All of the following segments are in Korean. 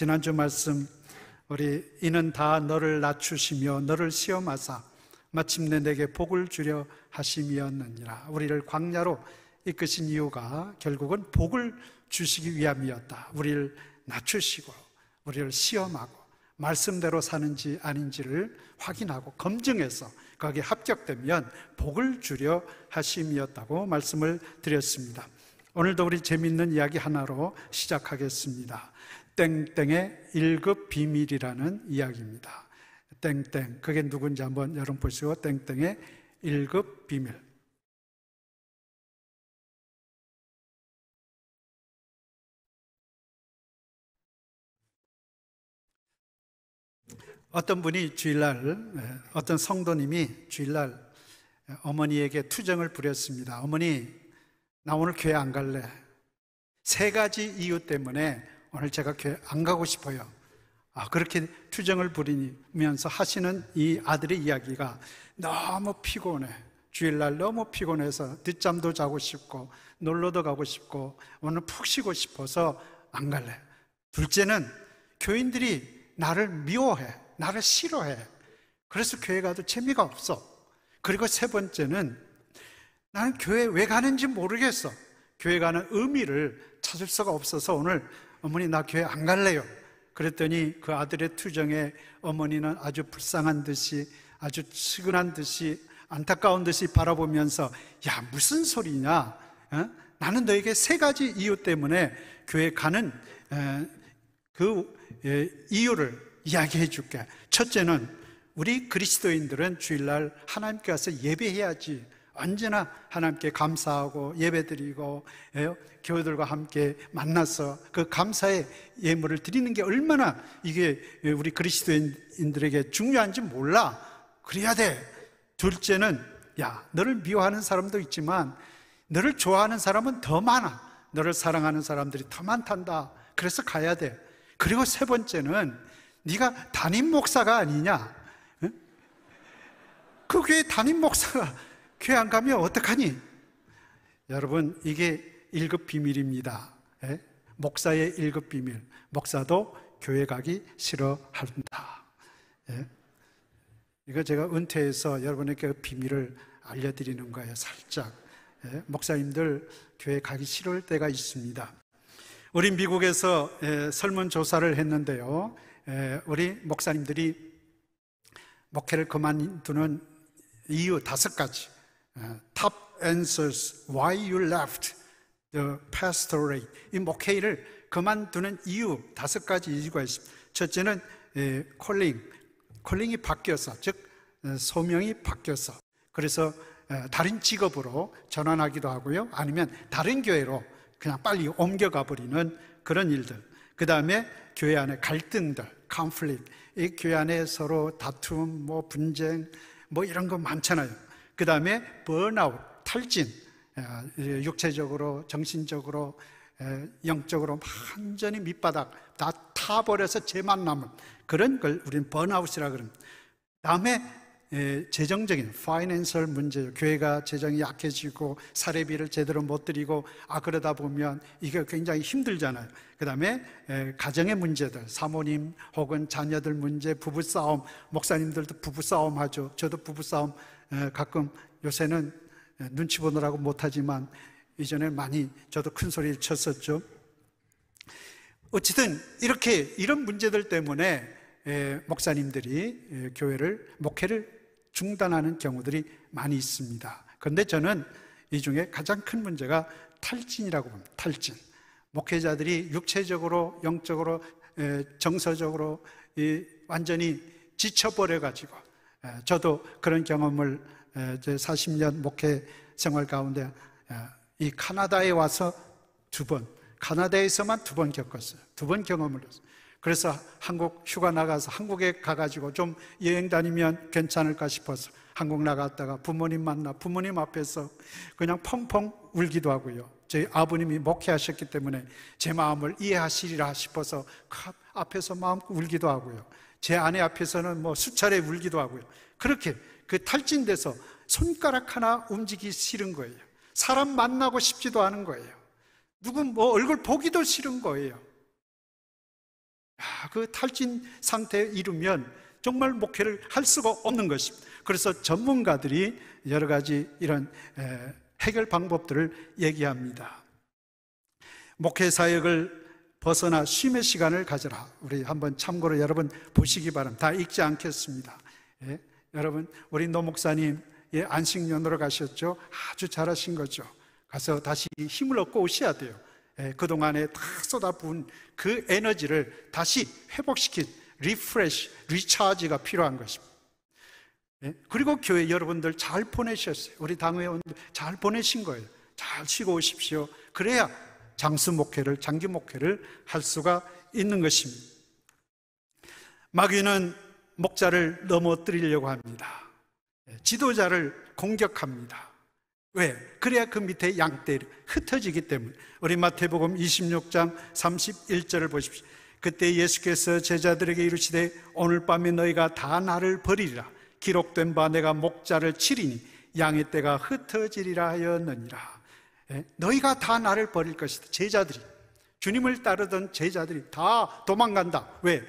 지난주 말씀 우리 이는 다 너를 낮추시며 너를 시험하사 마침내 내게 복을 주려 하심이었느니라. 우리를 광야로 이끄신 이유가 결국은 복을 주시기 위함이었다. 우리를 낮추시고 우리를 시험하고 말씀대로 사는지 아닌지를 확인하고 검증해서 거기에 합격되면 복을 주려 하심이었다고 말씀을 드렸습니다. 오늘도 우리 재미있는 이야기 하나로 시작하겠습니다. 땡땡의 1급 비밀이라는 이야기입니다. 땡땡. 그게 누군지 한번 여러분 보시고 땡땡의 1급 비밀. 어떤 분이 주일날 네, 어떤 성도님이 주일날 네, 어머니에게 투정을 부렸습니다. 어머니 나 오늘 교회 안 갈래. 세 가지 이유 때문에 오늘 제가 교회 안 가고 싶어요. 아, 그렇게 투정을 부리면서 하시는 이 아들의 이야기가 너무 피곤해. 주일날 너무 피곤해서 늦잠도 자고 싶고 놀러도 가고 싶고 오늘 푹 쉬고 싶어서 안 갈래. 둘째는 교인들이 나를 미워해. 나를 싫어해. 그래서 교회 가도 재미가 없어. 그리고 세 번째는 나는 교회 왜 가는지 모르겠어. 교회 가는 의미를 찾을 수가 없어서 오늘 어머니 나 교회 안 갈래요. 그랬더니 그 아들의 투정에 어머니는 아주 불쌍한 듯이 아주 측은한 듯이 안타까운 듯이 바라보면서 야 무슨 소리냐? 에? 어? 나는 너에게 세 가지 이유 때문에 교회 가는 에, 어, 그 에, 예, 이유를 이야기해 줄게. 첫째는 우리 그리스도인들은 주일날 하나님께 와서 예배해야지. 언제나 하나님께 감사하고 예배드리고 예, 교회들과 함께 만나서 그 감사의 예물을 드리는 게 얼마나 이게 우리 그리스도인들에게 중요한지 몰라 그래야 돼 둘째는 야 너를 미워하는 사람도 있지만 너를 좋아하는 사람은 더 많아 너를 사랑하는 사람들이 더 많단다 그래서 가야 돼 그리고 세 번째는 네가 담임 목사가 아니냐 그 교회 담임 목사가 교회 안 가면 어떡하니? 여러분, 이게 1급 비밀입니다. 예? 목사의 1급 비밀. 목사도 교회 가기 싫어한다. 예? 이거 제가 은퇴해서 여러분에게 그 비밀을 알려드리는 거예요, 살짝. 예? 목사님들 교회 가기 싫을 때가 있습니다. 우리 미국에서 예, 설문조사를 했는데요. 예, 우리 목사님들이 목회를 그만두는 이유 다섯 가지. top answers why you left the pastorate. 이 목회를 그만두는 이유 다섯 가지 이유가 있습니다. 첫째는 콜링, 콜링이 바뀌었어. 즉 어, 소명이 바뀌었어. 그래서 어, 다른 직업으로 전환하기도 하고요. 아니면 다른 교회로 그냥 빨리 옮겨가 버리는 그런 일들. 그 다음에 교회 안에 갈등들, c o n 컨플릭트. 이 교회 안에 서로 다툼, 뭐 분쟁, 뭐 이런 거 많잖아요. 그 다음에 번아웃, 탈진, 예, 육체적으로, 정신적으로, 예, 영적으로 완전히 밑바닥 다 타버려서 재만 남을 그런 걸 우리는 번아웃이라 그럽니다. 다음에 예, 재정적인 파이낸셜 문제, 교회가 재정이 약해지고 사례비를 제대로 못 드리고 아 그러다 보면 이게 굉장히 힘들잖아요. 그다음에 가정의 문제들, 사모님 혹은 자녀들 문제, 부부 싸움, 목사님들도 부부 싸움 하죠. 저도 부부 싸움 가끔 요새는 눈치 보느라고 못하지만 이전에 많이 저도 큰 소리를 쳤었죠. 어쨌든 이렇게 이런 문제들 때문에 목사님들이 교회를 목회를 중단하는 경우들이 많이 있습니다. 그런데 저는 이 중에 가장 큰 문제가 탈진이라고 봅니다. 탈진. 목회자들이 육체적으로, 영적으로, 정서적으로 완전히 지쳐버려 가지고 저도 그런 경험을 제 40년 목회 생활 가운데 이 카나다에 와서 두 번, 카나다에서만 두 번 겪었어요. 두 번 경험을 했어요. 그래서 한국 휴가 나가서 한국에 가가지고 좀 여행 다니면 괜찮을까 싶어서 한국 나갔다가 부모님 만나 부모님 앞에서 그냥 펑펑 울기도 하고요. 저희 아버님이 목회하셨기 때문에 제 마음을 이해하시리라 싶어서 앞에서 마음 울기도 하고요. 제 아내 앞에서는 뭐 수차례 울기도 하고요. 그렇게 그 탈진돼서 손가락 하나 움직이 싫은 거예요. 사람 만나고 싶지도 않은 거예요. 누구 뭐 얼굴 보기도 싫은 거예요. 그 탈진 상태에 이르면 정말 목회를 할 수가 없는 것입니다. 그래서 전문가들이 여러 가지 이런 해결 방법들을 얘기합니다. 목회 사역을 벗어나 쉼의 시간을 가져라. 우리 한번 참고로 여러분 보시기 바랍니다. 다 읽지 않겠습니다. 예? 여러분, 우리 노 목사님, 예, 안식년으로 가셨죠? 아주 잘하신 거죠. 가서 다시 힘을 얻고 오셔야 돼요. 예, 그동안에 다 쏟아부은 그 에너지를 다시 회복시킨 리프레시, 리차지가 필요한 것입니다. 예? 그리고 교회 여러분들 잘 보내셨어요. 우리 당회원들 잘 보내신 거예요. 잘 쉬고 오십시오. 그래야 장수 목회를, 장기 목회를 할 수가 있는 것입니다. 마귀는 목자를 넘어뜨리려고 합니다. 예, 지도자를 공격합니다. 왜? 그래야 그 밑에 양떼 흩어지기 때문에. 우리 마태복음 26장 31절을 보십시오. 그때 예수께서 제자들에게 이르시되 오늘 밤에 너희가 다 나를 버리리라. 기록된 바 내가 목자를 치리니 양의 떼가 흩어지리라 하였느니라. 예? 너희가 다 나를 버릴 것이다. 제자들이. 주님을 따르던 제자들이 다 도망간다. 왜?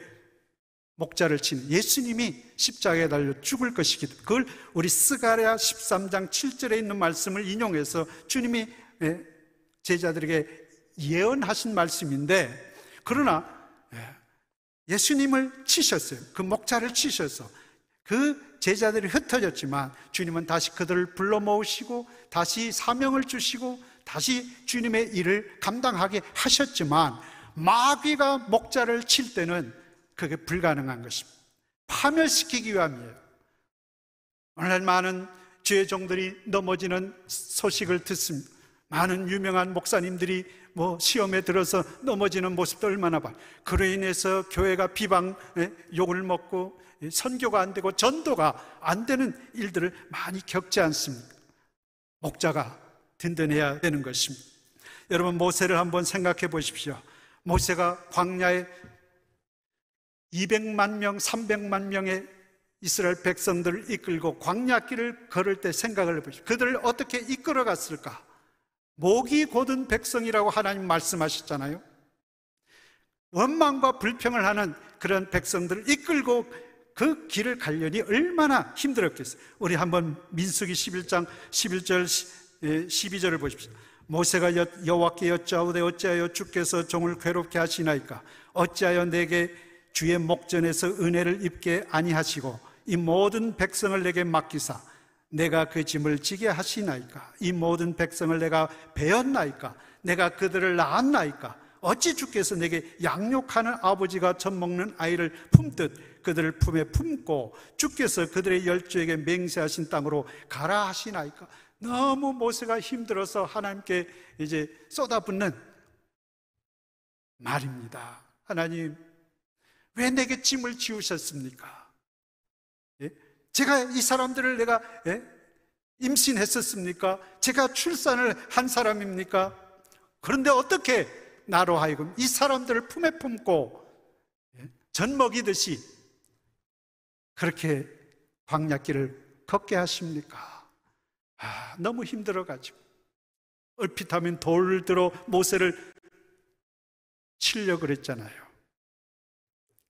목자를 친 예수님이 십자가에 달려 죽을 것이기도 그걸 우리 스가랴 13장 7절에 있는 말씀을 인용해서 주님이 예, 제자들에게 예언하신 말씀인데 그러나 예, 예수님을 치셨어요. 그 목자를 치셔서 그 제자들이 흩어졌지만 주님은 다시 그들을 불러 모으시고 다시 사명을 주시고 다시 주님의 일을 감당하게 하셨지만 마귀가 목자를 칠 때는 그게 불가능한 것입니다. 파멸시키기 위함이에요. 오늘날 많은 죄 종들이 넘어지는 소식을 듣습니다. 많은 유명한 목사님들이 뭐 시험에 들어서 넘어지는 모습도 얼마나 봐. 그로 인해서 교회가 비방 예, 욕을 먹고 예, 선교가 안 되고 전도가 안 되는 일들을 많이 겪지 않습니까? 목자가 든든해야 되는 것입니다. 여러분 모세를 한번 생각해 보십시오. 모세가 광야에 200만 명, 300만 명의 이스라엘 백성들을 이끌고 광야길을 걸을 때 생각을 해보십시오. 그들을 어떻게 이끌어 갔을까? 목이 고든 백성이라고 하나님 말씀하셨잖아요. 원망과 불평을 하는 그런 백성들을 이끌고 그 길을 가려니 얼마나 힘들었겠어요. 우리 한번 민수기 11장 11절 12절을 예, 보십시오. 모세가 여호와께 여짜오되 어찌하여 주께서 종을 괴롭게 하시나이까 어찌하여 내게 주의 목전에서 은혜를 입게 아니하시고 이 모든 백성을 내게 맡기사 내가 그 짐을 지게 하시나이까 이 모든 백성을 내가 배었나이까 내가 그들을 낳았나이까 어찌 주께서 내게 양육하는 아버지가 젖 먹는 아이를 품듯 그들을 품에 품고 주께서 그들의 열조에게 맹세하신 땅으로 가라 하시나이까 너무 모세가 힘들어서 하나님께 이제 쏟아붓는 말입니다. 하나님, 왜 내게 짐을 지우셨습니까? 예? 제가 이 사람들을 내가 예? 임신했었습니까? 제가 출산을 한 사람입니까? 그런데 어떻게 나로 하여금 이 사람들을 품에 품고 예? 전 먹이듯이 그렇게 광약길을 걷게 하십니까? 아, 너무 힘들어가지고 얼핏 하면 돌 들어 모세를 치려 고 그랬잖아요.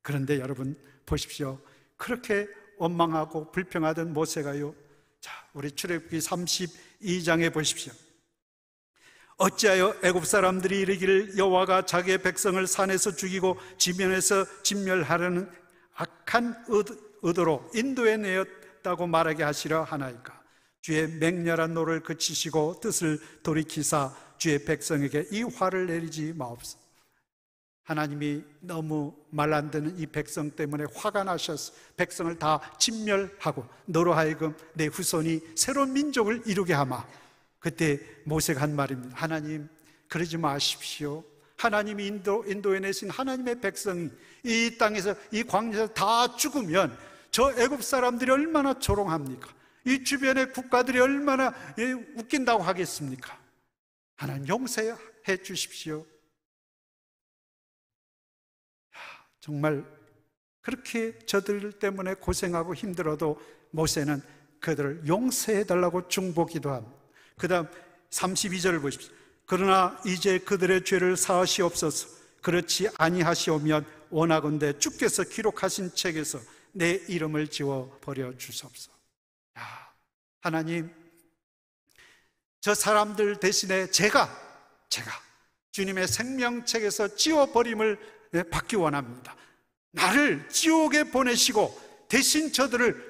그런데 여러분 보십시오. 그렇게 원망하고 불평하던 모세가요. 자, 우리 출애굽기 32장에 보십시오. 어찌하여 애굽 사람들이 이르기를 여호와가 자기의 백성을 산에서 죽이고 지면에서 진멸하려는 악한 의도로 인도해 내었다고 말하게 하시려 하나이까 주의 맹렬한 노를 그치시고 뜻을 돌이키사 주의 백성에게 이 화를 내리지 마옵소서. 하나님이 너무 말란드는 이 백성 때문에 화가 나셔서 백성을 다 진멸하고 너로 하여금 내 후손이 새로운 민족을 이루게 하마. 그때 모세가 한 말입니다. 하나님, 그러지 마십시오. 하나님이 인도, 인도에 내신 하나님의 백성이 이 땅에서, 이 광야에서 다 죽으면 저 애굽 사람들이 얼마나 조롱합니까? 이 주변의 국가들이 얼마나 예, 웃긴다고 하겠습니까? 하나님 용서해 주십시오. 정말 그렇게 저들 때문에 고생하고 힘들어도 모세는 그들을 용서해 달라고 중보기도 합그 다음 32절을 보십시오. 그러나 이제 그들의 죄를 사하시옵소서. 그렇지 아니하시오면 원하건대 주께서 기록하신 책에서 내 이름을 지워 버려 주소서 야, 하나님, 저 사람들 대신에 제가, 제가 주님의 생명책에서 찌워버림을 예, 받기 원합니다. 나를 지옥에 보내시고 대신 저들을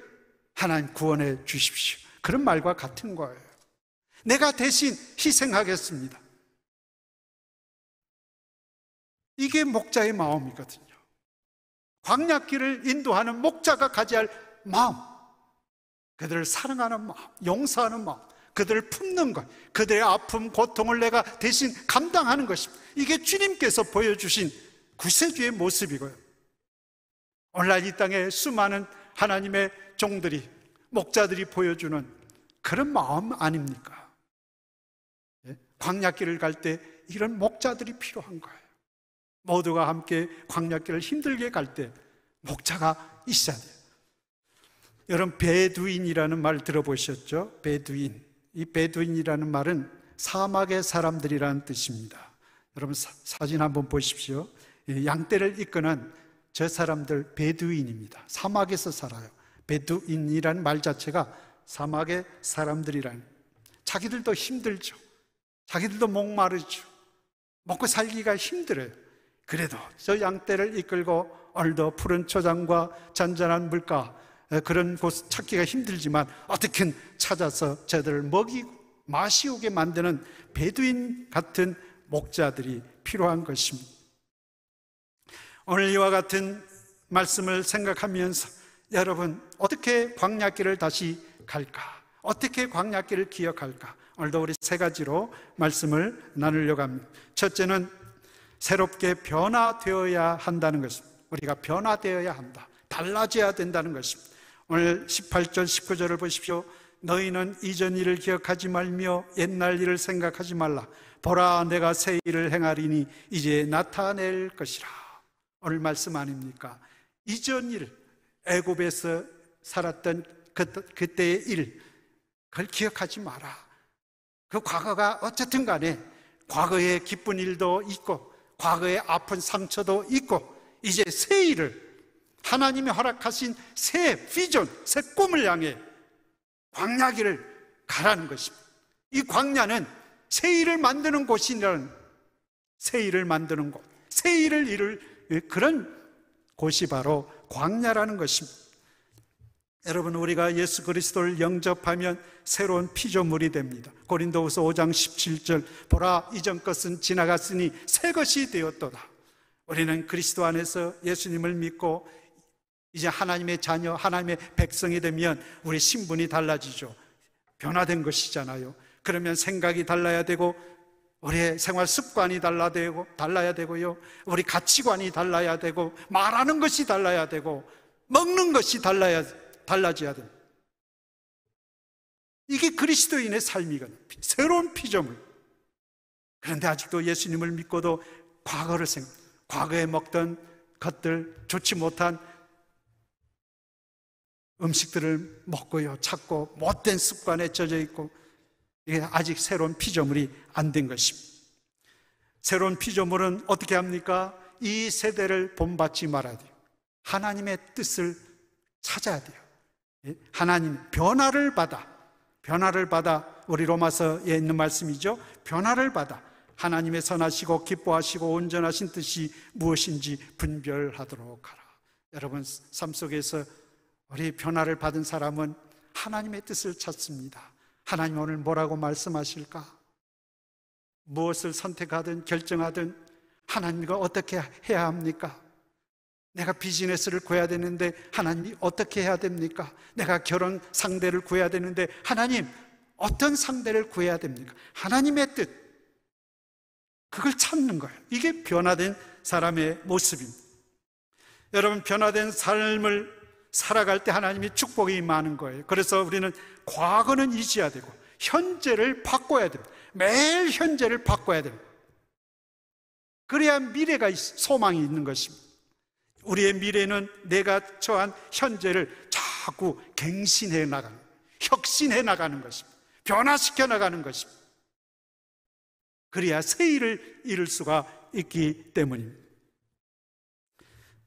하나님 구원해 주십시오. 그런 말과 같은 거예요. 내가 대신 희생하겠습니다. 이게 목자의 마음이거든요. 광약길을 인도하는 목자가 가져야 할 마음. 그들을 사랑하는 마음, 용서하는 마음, 그들을 품는 것, 그들의 아픔, 고통을 내가 대신 감당하는 것입니다. 이게 주님께서 보여주신 구세주의 모습이고요. 오늘날 이 땅에 수많은 하나님의 종들이, 목자들이 보여주는 그런 마음 아닙니까? 예? 광약길을 갈 때 이런 목자들이 필요한 거예요. 모두가 함께 광약길을 힘들게 갈 때 목자가 있어야 돼요. 여러분 베두인이라는 말 들어보셨죠? 베두인. 이 베두인이라는 말은 사막의 사람들이라는 뜻입니다. 여러분 사, 진 한번 보십시오. 양떼를 이끄는 저 사람들 베두인입니다. 사막에서 살아요. 베두인이라는 말 자체가 사막의 사람들이라는 자기들도 힘들죠. 자기들도 목마르죠. 먹고 살기가 힘들어요. 그래도 저 양떼를 이끌고 얼더 푸른 초장과 잔잔한 물가 그런 곳 찾기가 힘들지만 어떻게 찾아서 쟤들을 먹이고 마시우게 만드는 베두인 같은 목자들이 필요한 것입니다. 오늘 이와 같은 말씀을 생각하면서 여러분 어떻게 광야길을 다시 갈까? 어떻게 광야길을 기억할까? 오늘도 우리 세 가지로 말씀을 나누려고 합니다. 첫째는 새롭게 변화되어야 한다는 것입니다. 우리가 변화되어야 한다. 달라져야 된다는 것입니다. 오늘 18절 19절을 보십시오. 너희는 이전 일을 기억하지 말며 옛날 일을 생각하지 말라. 보라 내가 새 일을 행하리니 이제 나타낼 것이라. 오늘 말씀 아닙니까? 이전 일, 애굽에서 살았던 그, 때의 일, 그걸 기억하지 마라. 그 과거가 어쨌든 간에 과거의 기쁜 일도 있고 과거의 아픈 상처도 있고 이제 새 일을 하나님이 허락하신 새 비전, 새 꿈을 향해 광야길을 가라는 것입니다. 이 광야는 새 일을 만드는 곳이라는 새 일을 만드는 곳, 새 일을 이룰 그런 곳이 바로 광야라는 것입니다. 여러분 우리가 예수 그리스도를 영접하면 새로운 피조물이 됩니다. 고린도후서 5장 17절 보라 이전 것은 지나갔으니 새 것이 되었도다. 우리는 그리스도 안에서 예수님을 믿고 이제 하나님의 자녀, 하나님의 백성이 되면 우리 신분이 달라지죠. 변화된 것이잖아요. 그러면 생각이 달라야 되고, 우리의 생활 습관이 달라 야 되고, 달라야 되고요. 우리 가치관이 달라야 되고, 말하는 것이 달라야 되고, 먹는 것이 달라야, 달라져야 됩니다. 이게 그리스도인의 삶이거든요. 새로운 피조물. 그런데 아직도 예수님을 믿고도 과거를 생각, 과거에 먹던 것들, 좋지 못한 음식들을 먹고요, 찾고 못된 습관에 젖어 있고 이게 아직 새로운 피조물이 안 된 것입니다. 새로운 피조물은 어떻게 합니까? 이 세대를 본받지 말아야 돼요. 하나님의 뜻을 찾아야 돼요. 예, 하나님 변화를 받아 변화를 받아 우리 로마서에 있는 말씀이죠. 변화를 받아 하나님의 선하시고 기뻐하시고 온전하신 뜻이 무엇인지 분별하도록 하라. 여러분 삶 속에서 우리 변화를 받은 사람은 하나님의 뜻을 찾습니다. 하나님 오늘 뭐라고 말씀하실까? 무엇을 선택하든 결정하든 하나님과 어떻게 해야 합니까? 내가 비즈니스를 구해야 되는데 하나님이 어떻게 해야 됩니까? 내가 결혼 상대를 구해야 되는데 하나님 어떤 상대를 구해야 됩니까? 하나님의 뜻. 그걸 찾는 거예요. 이게 변화된 사람의 모습입니다. 여러분, 변화된 삶을 살아갈 때 하나님이 축복이 많은 거예요. 그래서 우리는 과거는 잊어야 되고 현재를 바꿔야 됩니다. 매일 현재를 바꿔야 됩니다. 그래야 미래가 소망이 있는 것입니다. 우리의 미래는 내가 처한 현재를 자꾸 갱신해 나가는, 혁신해 나가는 것입니다. 변화시켜 나가는 것입니다. 그래야 새 일을 이룰 수가 있기 때문입니다.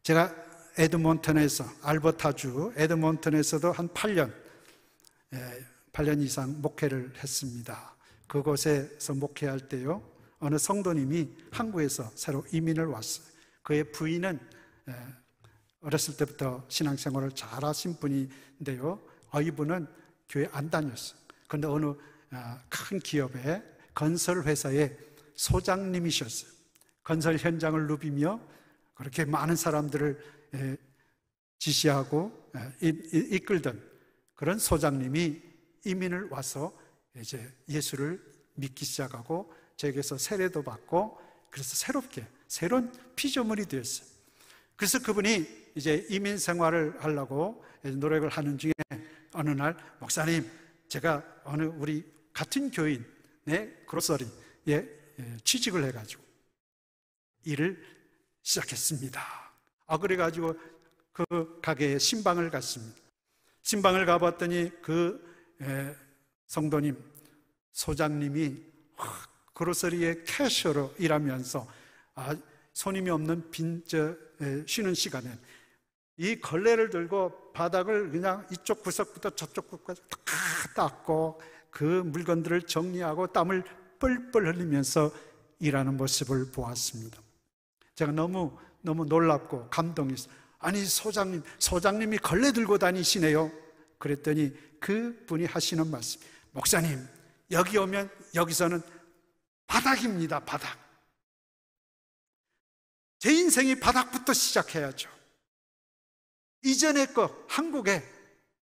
제가 에드몬턴에서 알버타주 에드몬턴에서도 한 8년 8년 예, 이상 목회를 했습니다. 그곳에서 목회할 때요 어느 성도님이 한국에서 새로 이민을 왔어요. 그의 부인은 예, 어렸을 때부터 신앙생활을 잘하신 분인데요. 어 이분은 교회 안 다녔어요. 그런데 어느 아, 큰 기업의 건설 회사의 소장님이셨어요. 건설 현장을 누비며 그렇게 많은 사람들을 예, 지시하고 예, 이끌던 그런 소장님이 이민을 와서 이제 예수를 믿기 시작하고 제게서 세례도 받고 그래서 새롭게 새로운 피조물이 되었어요. 그래서 그분이 이제 이민 생활을 하려고 노력을 하는 중에 어느 날 목사님 제가 어느 우리 같은 교인의 그로서리에 예, 취직을 해가지고 일을 시작했습니다. 아, 그래가지고 그 가게에 신방을 갔습니다. 신방을 가봤더니 그 성도님, 소장님이 그로서리의 캐셔로 일하면서 아, 손님이 없는 빈, 저, 쉬는 시간에 이 걸레를 들고 바닥을 그냥 이쪽 구석부터 저쪽 구석까지 다 닦고 그 물건들을 정리하고 땀을 뻘뻘 흘리면서 일하는 모습을 보았습니다. 제가 너무 너무 놀랍고 감동했어. 아니, 소장님, 소장님이 걸레 들고 다니시네요. 그랬더니 그 분이 하시는 말씀. 목사님, 여기 오면 여기서는 바닥입니다, 바닥. 제 인생이 바닥부터 시작해야죠. 이전의 거, 한국에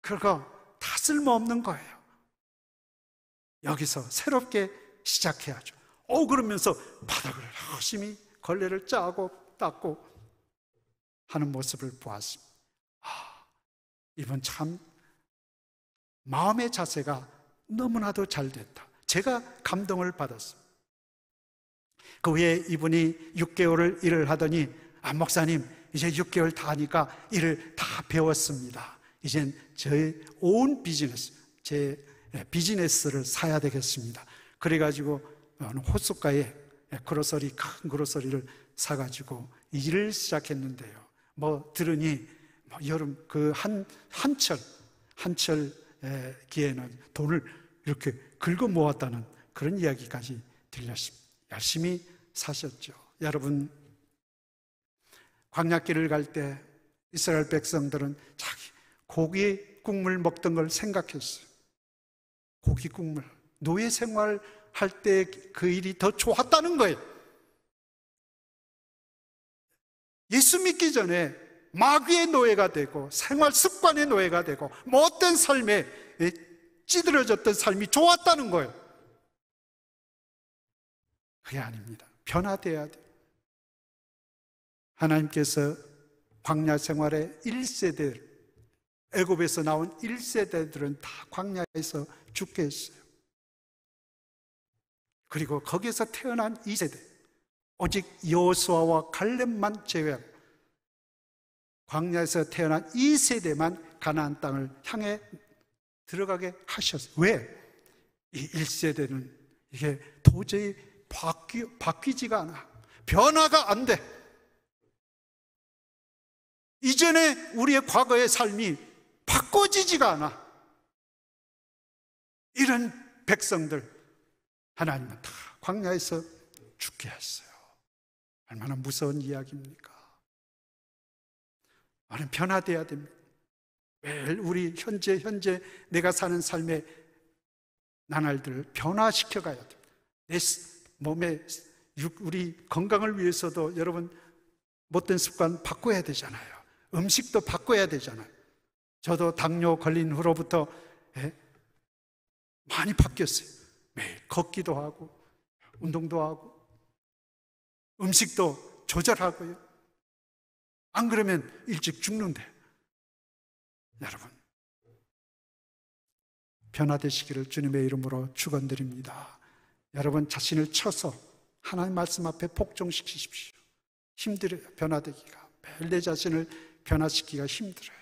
그거 다 쓸모없는 거예요. 여기서 새롭게 시작해야죠. 오, 그러면서 바닥을 열심히 걸레를 짜고 닦고 하는 모습을 보았습니다. 아, 이분 참 마음의 자세가 너무나도 잘 됐다. 제가 감동을 받았습니다. 그 후에 이분이 6개월을 일을 하더니 아 목사님 이제 6개월 다 하니까 일을 다 배웠습니다. 이젠 저의 온 비즈니스 제 예, 비즈니스를 사야 되겠습니다. 그래가지고 호숫가에 예, 그로서리 큰 그로서리를 사가지고 일을 시작했는데요. 뭐 들으니 뭐 여름 그 한 한철 한철 기에는 돈을 이렇게 긁어 모았다는 그런 이야기까지 들렸습니다. 열심히 사셨죠. 여러분 광야길을 갈 때 이스라엘 백성들은 자기 고기 국물 먹던 걸 생각했어요. 고기 국물 노예 생활 할 때 그 일이 더 좋았다는 거예요. 예수 믿기 전에 마귀의 노예가 되고 생활 습관의 노예가 되고 못된 뭐 삶에 찌들어졌던 삶이 좋았다는 거예요. 그게 아닙니다. 변화돼야 돼. 요 하나님께서 광야 생활의 1세대 애굽에서 나온 1세대들은 다 광야에서 죽게 했어요. 그리고 거기에서 태어난 2세대 오직 여호수아와 갈렙만 제외하고 광야에서 태어난 이 세대만 가나안 땅을 향해 들어가게 하셨어요. 왜? 이 1세대는 이게 도저히 바뀌, 바뀌지가 않아. 변화가 안 돼. 이전에 우리의 과거의 삶이 바꿔지지가 않아. 이런 백성들 하나님은 다 광야에서 죽게 하셨어요 얼마나 무서운 이야기입니까? 나는 변화돼야 됩니다. 매일 우리 현재 현재 내가 사는 삶의 나날들을 변화시켜 가야 됩니다. 내 몸의 우리 건강을 위해서도 여러분 못된 습관 바꿔야 되잖아요. 음식도 바꿔야 되잖아요. 저도 당뇨 걸린 후로부터 예, 많이 바뀌었어요. 매일 걷기도 하고 운동도 하고 음식도 조절하고요. 안 그러면 일찍 죽는데. 여러분, 변화되시기를 주님의 이름으로 축원드립니다. 여러분 자신을 쳐서 하나님 말씀 앞에 복종시키십시오. 힘들어요. 변화되기가 매일 내 자신을 변화시키기가 힘들어요.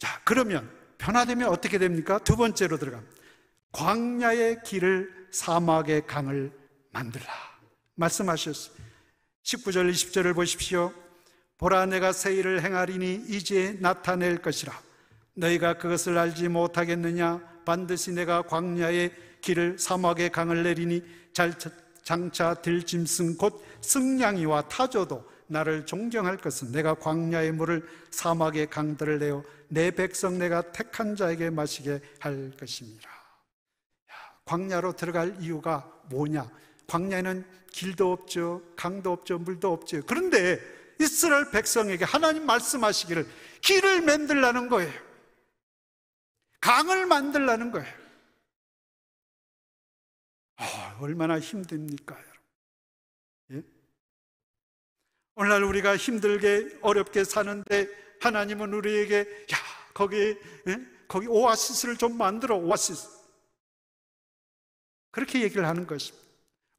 자, 그러면 변화되면 어떻게 됩니까? 두 번째로 들어갑니다. 광야의 길을 사막의 강을 만들라. 말씀하셨어요. 19절 20절을 보십시오. 보라 내가 새 일을 행하리니 이제 나타낼 것이라. 너희가 그것을 알지 못하겠느냐? 반드시 내가 광야의 길을 사막의 강을 내리니 장차 들짐승 곧 승냥이와 타조도 나를 존경할 것은 내가 광야의 물을 사막의 강들을 내어 내 백성 내가 택한 자에게 마시게 할 것입니다. 광야로 들어갈 이유가 뭐냐? 광야에는 길도 없죠. 강도 없죠. 물도 없죠. 그런데 이스라엘 백성에게 하나님 말씀하시기를 길을 만들라는 거예요. 강을 만들라는 거예요. 아, 얼마나 힘듭니까, 여러분? 예? 오늘날 우리가 힘들게 어렵게 사는데 하나님은 우리에게 야 거기 예? 거기 오아시스를 좀 만들어 오아시스 그렇게 얘기를 하는 것입니다.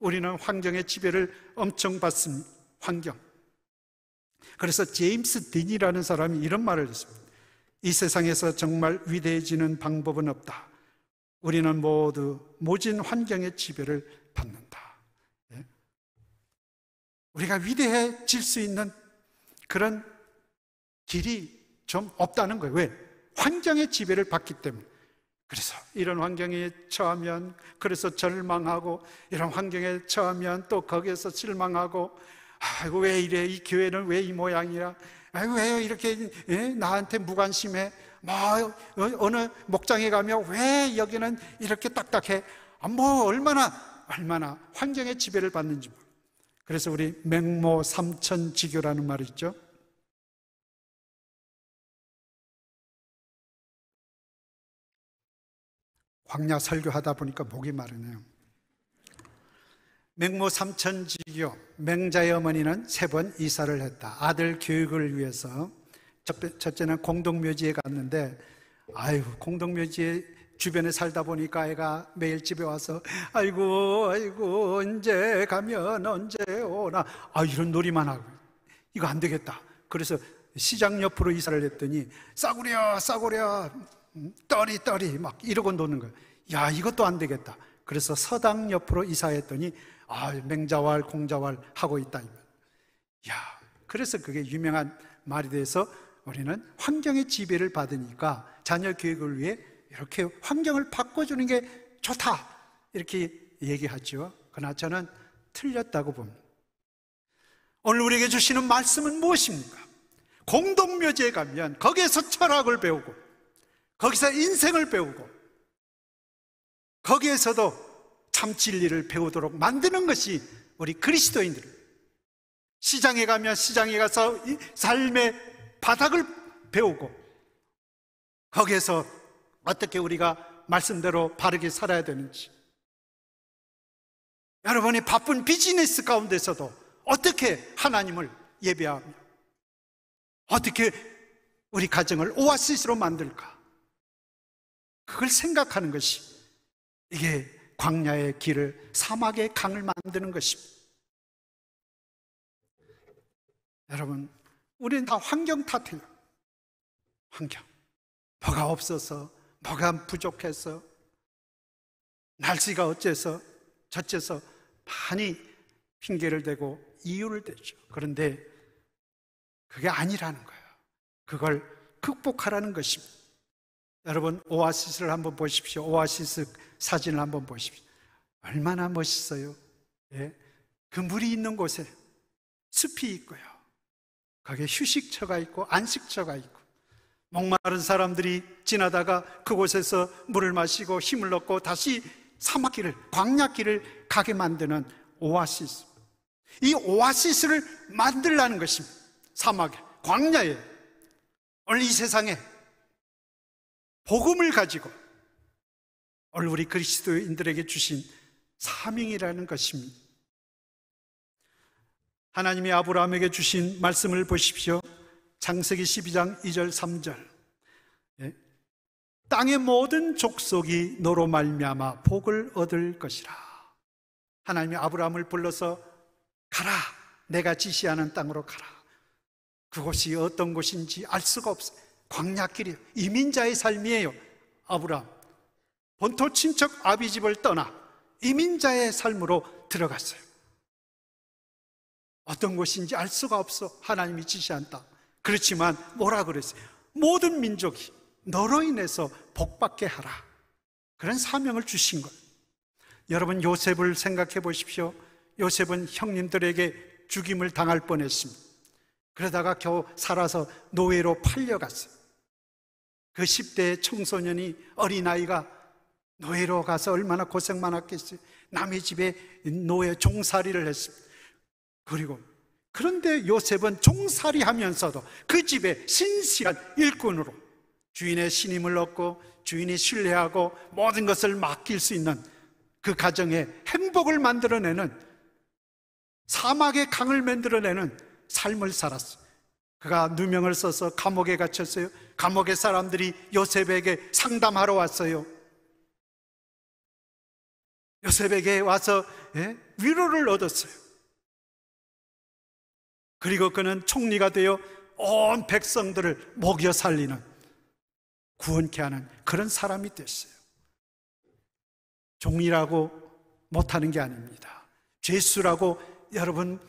우리는 환경의 지배를 엄청 받습니다. 환경. 그래서 제임스 딘이라는 사람이 이런 말을 했습니다. 이 세상에서 정말 위대해지는 방법은 없다. 우리는 모두 모진 환경의 지배를 받는다. 예. 우리가 위대해질 수 있는 그런 길이 좀 없다는 거예요. 왜? 환경의 지배를 받기 때문에. 그래서 이런 환경에 처하면 그래서 절망하고 이런 환경에 처하면 또 거기에서 실망하고 아이고 왜 이래 이 교회는 왜 이 모양이야 아이고 왜 이렇게 예? 나한테 무관심해 뭐 어, 어느 목장에 가면 왜 여기는 이렇게 딱딱해 아, 뭐 얼마나 얼마나 환경의 지배를 받는지 그래서 우리 맹모 삼천지교라는 말이 있죠 광야 설교하다 보니까 목이 마르네요. 맹모 삼천지교 맹자의 어머니는 세 번 이사를 했다. 아들 교육을 위해서 첫째는 공동묘지에 갔는데 아유 공동묘지에 주변에 살다 보니까 아가 매일 집에 와서 아이고 아이고 언제 가면 언제 오나 아 이런 놀이만 하고 이거 안 되겠다. 그래서 시장 옆으로 이사를 했더니 싸구려 싸구려 떠리 음, 떠리 막 이러고 노는 거예요. 야 이것도 안 되겠다. 그래서 서당 옆으로 이사했더니 아 맹자왈 공자왈 하고 있다. 야 그래서 그게 유명한 말이 돼서 우리는 환경의 지배를 받으니까 자녀 교육을 위해 이렇게 환경을 바꿔주는 게 좋다 이렇게 얘기하지 그러나 저는 틀렸다고 봅니다. 오늘 우리에게 주시는 말씀은 무엇입니까? 공동묘지에 가면 거기에서 철학을 배우고 거기서 인생을 배우고 거기에서도 참 진리를 배우도록 만드는 것이 우리 그리스도인들 시장에 가면 시장에 가서 삶의 바닥을 배우고 거기에서 어떻게 우리가 말씀대로 바르게 살아야 되는지 여러분이 바쁜 비즈니스 가운데서도 어떻게 하나님을 예배하며 어떻게 우리 가정을 오아시스로 만들까 그걸 생각하는 것이 이게 광야의 길을 사막의 강을 만드는 것입니다. 여러분, 우리는 다 환경 탓해요. 환경. 뭐가 없어서, 뭐가 부족해서, 날씨가 어째서, 저째서 많이 핑계를 대고 이유를 대죠. 그런데 그게 아니라는 거예요. 그걸 극복하라는 것입니다. 여러분 오아시스를 한번 보십시오. 오아시스 사진을 한번 보십시오. 얼마나 멋있어요. 예? 그 물이 있는 곳에 숲이 있고요. 거기에 휴식처가 있고 안식처가 있고 목마른 사람들이 지나다가 그곳에서 물을 마시고 힘을 얻고 다시 사막길을 광야길을 가게 만드는 오아시스. 이 오아시스를 만들라는 것입니다. 사막에 광야에 오늘 이 세상에 복음을 가지고 오늘 우리 그리스도인들에게 주신 사명이라는 것입니다. 하나님이 아브라함에게 주신 말씀을 보십시오. 창세기 12장 2절 3절. 땅의 모든 족속이 너로 말미암아 복을 얻을 것이라. 하나님이 아브라함을 불러서 가라. 내가 지시하는 땅으로 가라. 그곳이 어떤 곳인지 알 수가 없어요. 광야길이에요. 이민자의 삶이에요. 아브라함. 본토 친척 아비 집을 떠나 이민자의 삶으로 들어갔어요. 어떤 곳인지 알 수가 없어. 하나님이 지시한 다 그렇지만 뭐라 그랬어요? 모든 민족이 너로 인해서 복받게 하라. 그런 사명을 주신 것. 여러분 요셉을 생각해 보십시오. 요셉은 형님들에게 죽임을 당할 뻔했습니다. 그러다가 겨우 살아서 노예로 팔려갔어요. 그 10대 청소년이 어린아이가 노예로 가서 얼마나 고생 많았겠어요. 남의 집에 노예 종살이를 했습니다. 그리고 그런데 요셉은 종살이 하면서도 그 집에 신실한 일꾼으로 주인의 신임을 얻고 주인이 신뢰하고 모든 것을 맡길 수 있는 그 가정에 행복을 만들어내는 사막의 강을 만들어내는 삶을 살았어요. 그가 누명을 써서 감옥에 갇혔어요. 감옥의 사람들이 요셉에게 상담하러 왔어요. 요셉에게 와서 예? 위로를 얻었어요. 그리고 그는 총리가 되어 온 백성들을 먹여 살리는 구원케 하는 그런 사람이 됐어요. 종이라고 못하는 게 아닙니다. 죄수라고 여러분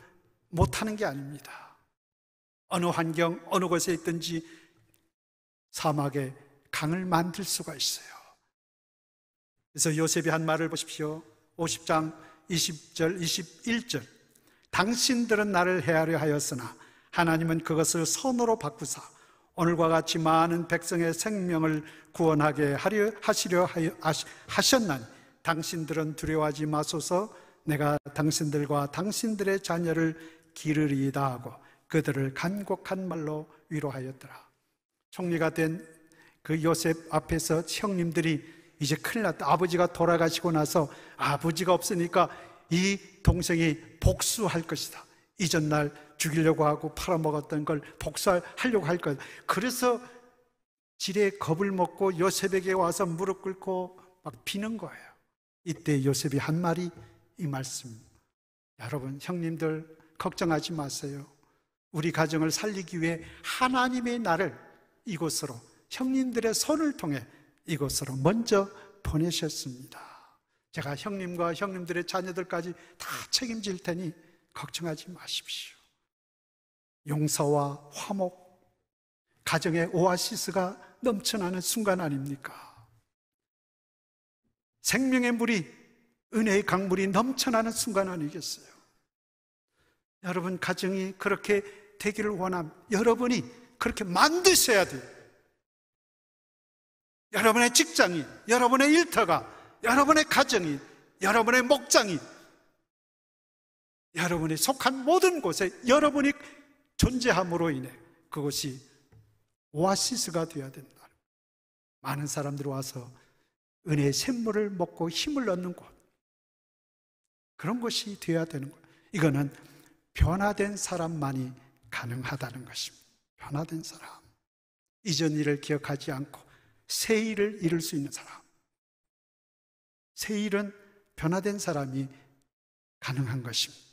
못하는 게 아닙니다. 어느 환경, 어느 곳에 있든지 사막에 강을 만들 수가 있어요. 그래서 요셉이 한 말을 보십시오. 50장 20절, 21절. 당신들은 나를 해하려 하였으나 하나님은 그것을 선으로 바꾸사 오늘과 같이 많은 백성의 생명을 구원하게 하려, 하시려 하셨나니 당신들은 두려워하지 마소서 내가 당신들과 당신들의 자녀를 기르리이다 하고 그들을 간곡한 말로 위로하였더라. 총리가 된 그 요셉 앞에서 형님들이 이제 큰일 났다. 아버지가 돌아가시고 나서 아버지가 없으니까 이 동생이 복수할 것이다. 이전 날 죽이려고 하고 팔아먹었던 걸 복수하려고 할것 그래서 지레 겁을 먹고 요셉에게 와서 무릎 꿇고 막 비는 거예요. 이때 요셉이 한 말이 이 말씀. 여러분, 형님들, 걱정하지 마세요. 우리 가정을 살리기 위해 하나님의 나를 이곳으로 형님들의 손을 통해 이곳으로 먼저 보내셨습니다. 제가 형님과 형님들의 자녀들까지 다 책임질 테니 걱정하지 마십시오. 용서와 화목, 가정의 오아시스가 넘쳐나는 순간 아닙니까? 생명의 물이, 은혜의 강물이 넘쳐나는 순간 아니겠어요? 여러분, 가정이 그렇게 되기를 원함 여러분이 그렇게 만드셔야 돼요. 여러분의 직장이, 여러분의 일터가, 여러분의 가정이, 여러분의 목장이, 여러분이 속한 모든 곳에 여러분이 존재함으로 인해 그것이 오아시스가 되어야 된다. 많은 사람들이 와서 은혜의 샘물을 먹고 힘을 얻는 곳. 그런 것이 되어야 되는 거 이거는 변화된 사람만이 가능하다는 것입니다. 변화된 사람. 이전 일을 기억하지 않고 새 일을 이룰 수 있는 사람. 새 일은 변화된 사람이 가능한 것입니다.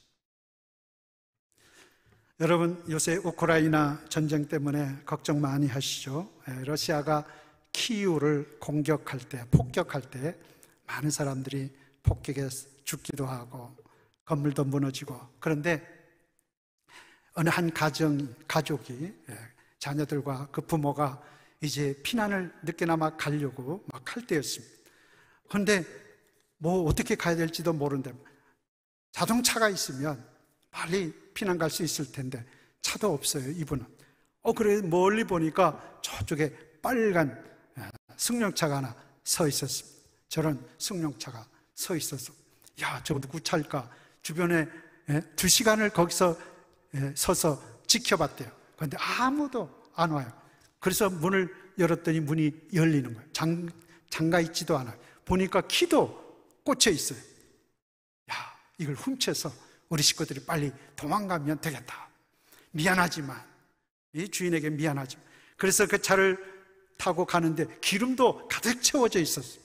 여러분, 요새 우크라이나 전쟁 때문에 걱정 많이 하시죠? 예, 러시아가 키우를 공격할 때, 폭격할 때 많은 사람들이 폭격에 죽기도 하고 건물도 무너지고 그런데 어느 한 가정, 가족이 예, 자녀들과 그 부모가 이제 피난을 늦게나마 가려고 막 할 때였습니다. 그런데 뭐 어떻게 가야 될지도 모른다. 자동차가 있으면 빨리 피난 갈 수 있을 텐데 차도 없어요, 이분은. 어, 그래 멀리 보니까 저쪽에 빨간 아, 승용차가 하나 서 있었습니다. 저런 승용차가 서있어서 야, 저거 누구 찰까 주변에 예, 두 시간을 거기서 예, 서서 지켜봤대요. 그런데 아무도 안 와요. 그래서 문을 열었더니 문이 열리는 거예요. 장, 장가 있지도 않아요. 보니까 키도 꽂혀 있어요. 야, 이걸 훔쳐서 우리 식구들이 빨리 도망가면 되겠다. 미안하지만, 이 주인에게 미안하지만. 그래서 그 차를 타고 가는데 기름도 가득 채워져 있었어요.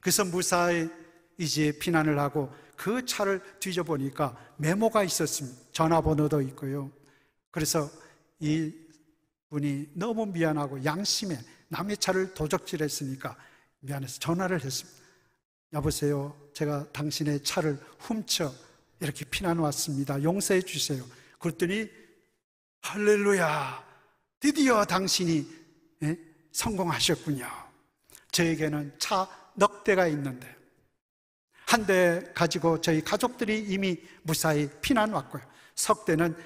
그래서 무사히 이제 피난을 하고 그 차를 뒤져보니까 메모가 있었습니다. 전화번호도 있고요. 그래서 이 분이 너무 미안하고 양심에 남의 차를 도적질했으니까 미안해서 전화를 했습니다. 여보세요. 제가 당신의 차를 훔쳐 이렇게 피난 왔습니다. 용서해 주세요. 그랬더니 할렐루야. 드디어 당신이 예? 성공하셨군요. 저에게는 차 넉 대가 있는데 한 대 가지고 저희 가족들이 이미 무사히 피난 왔고요. 석대는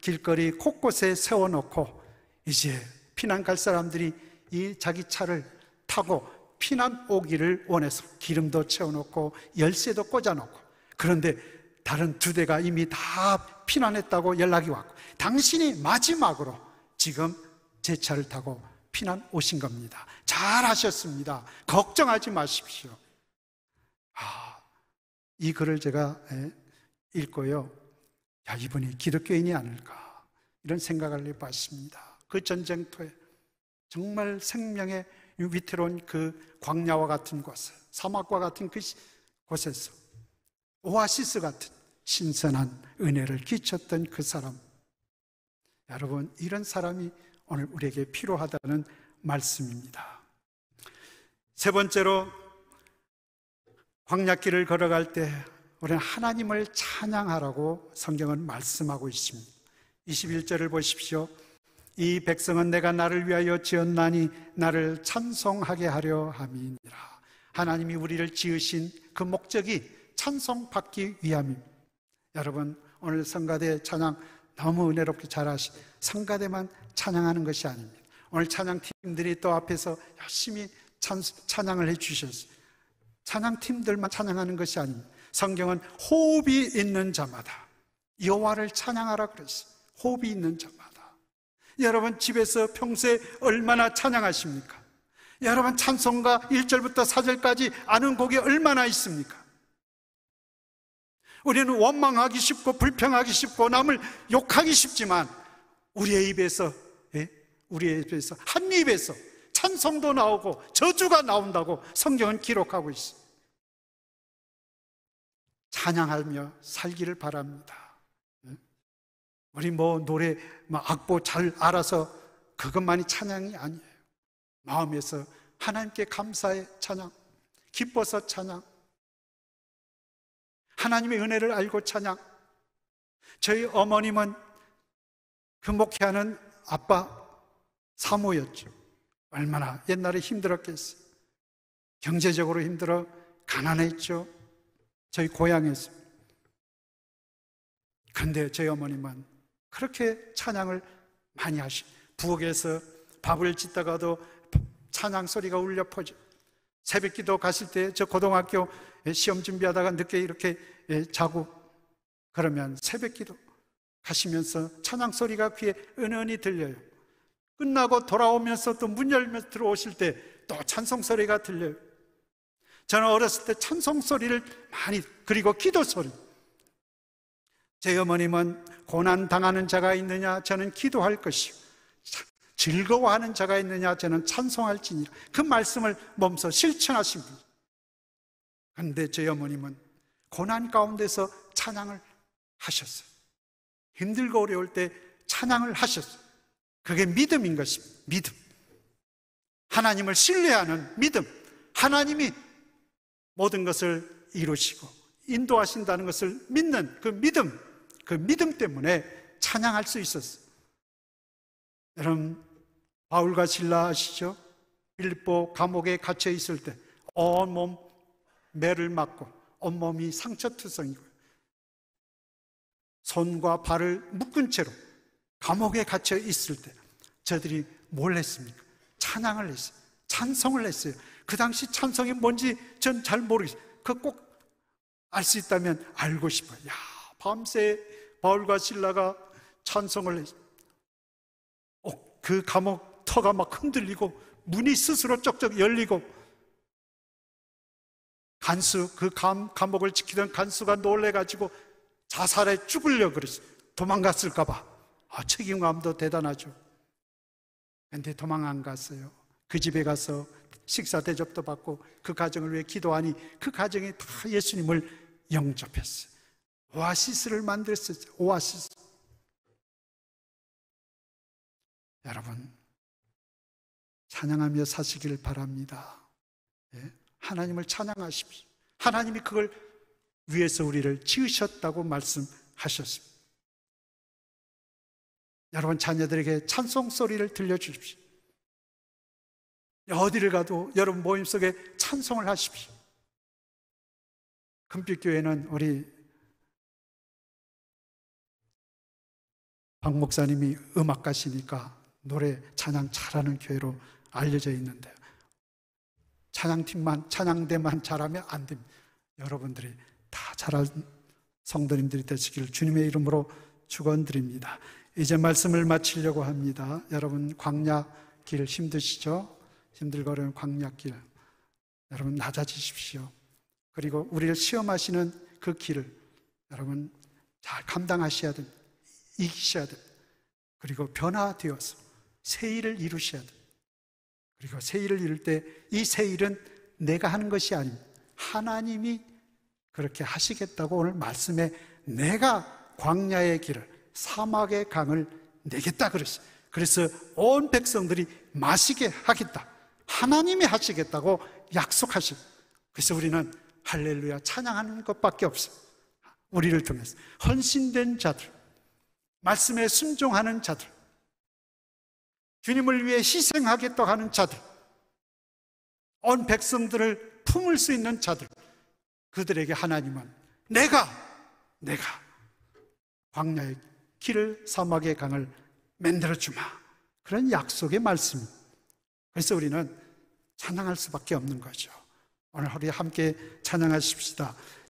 길거리 곳곳에 세워놓고 이제 피난 갈 사람들이 이 자기 차를 타고 피난 오기를 원해서 기름도 채워놓고 열쇠도 꽂아놓고 그런데 다른 두 대가 이미 다 피난했다고 연락이 왔고 당신이 마지막으로 지금 제 차를 타고 피난 오신 겁니다. 잘 하셨습니다. 걱정하지 마십시오. 아, 이 글을 제가 예, 읽고요. 야, 이분이 기독교인이 아닐까. 이런 생각을 해봤습니다. 그 전쟁터에 정말 생명의 위태로운 그 광야와 같은 곳에, 사막과 같은 그 곳에서 오아시스 같은 신선한 은혜를 끼쳤던 그 사람. 여러분, 이런 사람이 오늘 우리에게 필요하다는 말씀입니다. 세 번째로 광약길을 걸어갈 때 우리는 하나님을 찬양하라고 성경은 말씀하고 있습니다. 21절을 보십시오. 이 백성은 내가 나를 위하여 지었나니 나를 찬송하게 하려 함이니라. 하나님이 우리를 지으신 그 목적이 찬송받기 위함입니다. 여러분 오늘 성가대 찬양 너무 은혜롭게 잘하시. 성가대만 찬양하는 것이 아닙니다. 오늘 찬양팀들이 또 앞에서 열심히 찬, 찬양을 해주셨어요. 찬양팀들만 찬양하는 것이 아닙니다. 성경은 호흡이 있는 자마다 여호와를 찬양하라 그랬어요. 호흡이 있는 자마다. 여러분 집에서 평소에 얼마나 찬양하십니까? 여러분 찬송가 1절부터 4절까지 아는 곡이 얼마나 있습니까? 우리는 원망하기 쉽고 불평하기 쉽고 남을 욕하기 쉽지만 우리의 입에서 예? 우리의 입에서 한 입에서 찬송도 나오고 저주가 나온다고 성경은 기록하고 있습니다 찬양하며 살기를 바랍니다. 우리 뭐 노래, 막 뭐 악보 잘 알아서 그것만이 찬양이 아니에요. 마음에서 하나님께 감사의 찬양, 기뻐서 찬양, 하나님의 은혜를 알고 찬양. 저희 어머님은 그 목회하는 아빠 사모였죠. 얼마나 옛날에 힘들었겠어요. 경제적으로 힘들어 가난했죠. 저희 고향에서. 근데 저희 어머님은 그렇게 찬양을 많이 하시. 부엌에서 밥을 짓다가도 찬양 소리가 울려 퍼져. 새벽기도 가실 때 저 고등학교 시험 준비하다가 늦게 이렇게 예, 자고 그러면 새벽기도 가시면서 찬양 소리가 귀에 은은히 들려요. 끝나고 돌아오면서 또 문 열면서 들어오실 때 또 찬송 소리가 들려요. 저는 어렸을 때 찬송 소리를 많이 그리고 기도 소리. 제 어머님은 고난 당하는 자가 있느냐 저는 기도할 것이요 즐거워하는 자가 있느냐 저는 찬송할지니라. 그 말씀을 몸소 실천하신 분. 런데제 어머님은 고난 가운데서 찬양을 하셨어요. 힘들고 어려울 때 찬양을 하셨어요. 그게 믿음인 것입니다. 믿음. 하나님을 신뢰하는 믿음. 하나님이 모든 것을 이루시고 인도하신다는 것을 믿는 그 믿음, 그 믿음 때문에 찬양할 수 있었어요. 여러분, 바울과 신라 아시죠? 빌보 감옥에 갇혀 있을 때 온몸 매를 맞고 온몸이 상처투성이고 손과 발을 묶은 채로 감옥에 갇혀 있을 때 저들이 뭘 했습니까? 찬양을 했어요. 찬송을 했어요. 그 당시 찬성이 뭔지 전 잘 모르겠어요. 그꼭 알 수 있다면 알고 싶어요. 야, 밤새 바울과 신라가 찬성을 했 어, 요그 감옥 터가 막 흔들리고 문이 스스로 쩍쩍 열리고 간수 그 감, 감옥을 지키던 간수가 놀래가지고 자살해 죽으려 그랬어 요 도망갔을까봐 아, 책임감도 대단하죠 근데 도망 안 갔어요 그 집에 가서 식사 대접도 받고 그 가정을 위해 기도하니 그 가정이 다 예수님을 영접했어요. 오아시스를 만들었어요. 오아시스. 여러분, 찬양하며 사시기 바랍니다. 예? 하나님을 찬양하십시오. 하나님이 그걸 위해서 우리를 지으셨다고 말씀하셨습니다. 여러분, 자녀들에게 찬송 소리를 들려주십시오. 어디를 가도 여러분 모임 속에 찬송을 하십시오. 금빛교회는 우리 박 목사님이 음악가시니까 노래 찬양 잘하는 교회로 알려져 있는데 찬양팀만 찬양대만 잘하면 안 됩니다. 여러분들이 다 잘할 성도님들이 되시기를 주님의 이름으로 축원드립니다. 이제 말씀을 마치려고 합니다. 여러분 광야 길 힘드시죠? 힘들거리는 광약길 여러분 낮아지십시오. 그리고 우리를 시험하시는 그 길을 여러분 잘 감당하셔야 됩니다. 이기셔야 됩니다. 그리고 변화되어서 새 일을 이루셔야 됩니다. 그리고 새 일을 이룰 때 이 새 일은 내가 하는 것이 아닙니다. 하나님이 그렇게 하시겠다고 오늘 말씀에 내가 광야의 길을 사막의 강을 내겠다 그랬어요. 그래서 온 백성들이 마시게 하겠다. 하나님이 하시겠다고 약속하신. 그래서 우리는 할렐루야 찬양하는 것밖에 없어. 우리를 통해서 헌신된 자들, 말씀에 순종하는 자들, 주님을 위해 희생하겠다 하는 자들, 온 백성들을 품을 수 있는 자들, 그들에게 하나님은 내가, 내가 광야의 길을 사막의 강을 만들어 주마. 그런 약속의 말씀입니다. 그래서 우리는 찬양할 수밖에 없는 거죠. 오늘 하루에 함께 찬양하십시다.